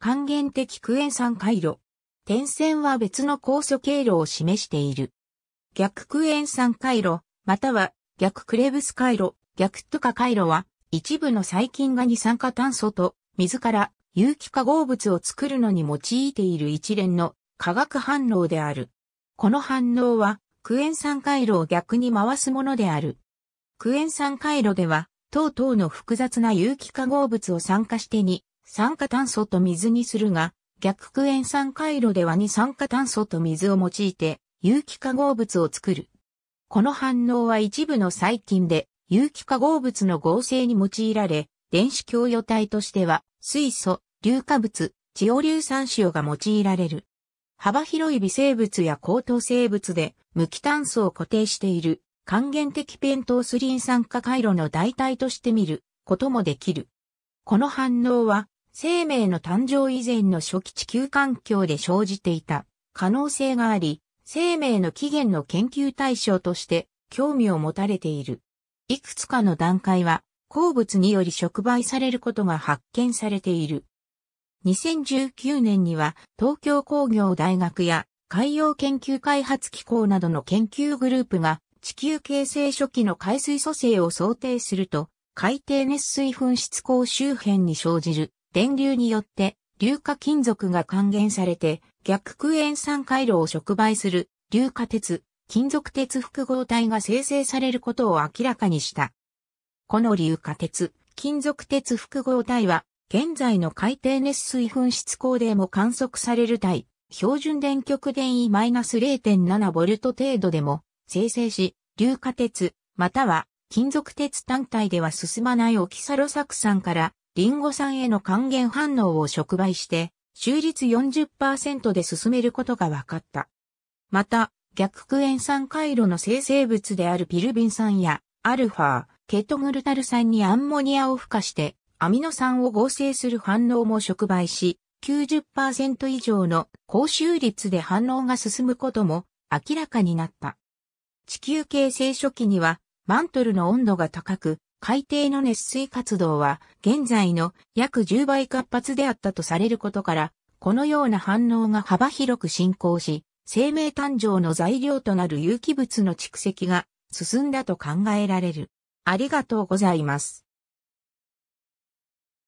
還元的クエン酸回路。点線は別の酵素経路を示している。逆クエン酸回路、または逆クレブス回路、逆トカ回路は、一部の細菌が二酸化炭素と水から有機化合物を作るのに用いている一連の化学反応である。この反応は、クエン酸回路を逆に回すものである。クエン酸回路では、等々の複雑な有機化合物を酸化してに酸化炭素と水にするが、逆空塩酸回路では二酸化炭素と水を用いて有機化合物を作る。この反応は一部の細菌で有機化合物の合成に用いられ、電子共与体としては水素、硫化物、チオ硫酸塩が用いられる。幅広い微生物や高等生物で無機炭素を固定している還元的ペントースリン酸化回路の代替として見ることもできる。この反応は生命の誕生以前の初期地球環境で生じていた可能性があり、生命の起源の研究対象として興味を持たれている。いくつかの段階は、鉱物により触媒されることが発見されている。2019年には東京工業大学や海洋研究開発機構などの研究グループが地球形成初期の海水組成を想定すると海底熱水噴出口周辺に生じる電流によって硫化金属が還元されて逆空塩酸回路を触媒する硫化鉄、金属鉄複合体が生成されることを明らかにした。この硫化鉄、金属鉄複合体は現在の海底熱水噴出口でも観測される体、標準電極電位マイナス -0.7V 程度でも生成し、硫化鉄、または金属鉄単体では進まないオキサロ酢酸からリンゴ酸への還元反応を触媒して、収率40%で進めることが分かった。また、逆クエン酸回路の生成物であるピルビン酸や、アルファ、ケトグルタル酸にアンモニアを付加して、アミノ酸を合成する反応も触媒し、90%以上の高収率で反応が進むことも明らかになった。地球形成初期には、マントルの温度が高く、海底の熱水活動は現在の約10倍活発であったとされることから、このような反応が幅広く進行し、生命誕生の材料となる有機物の蓄積が進んだと考えられる。ありがとうございます。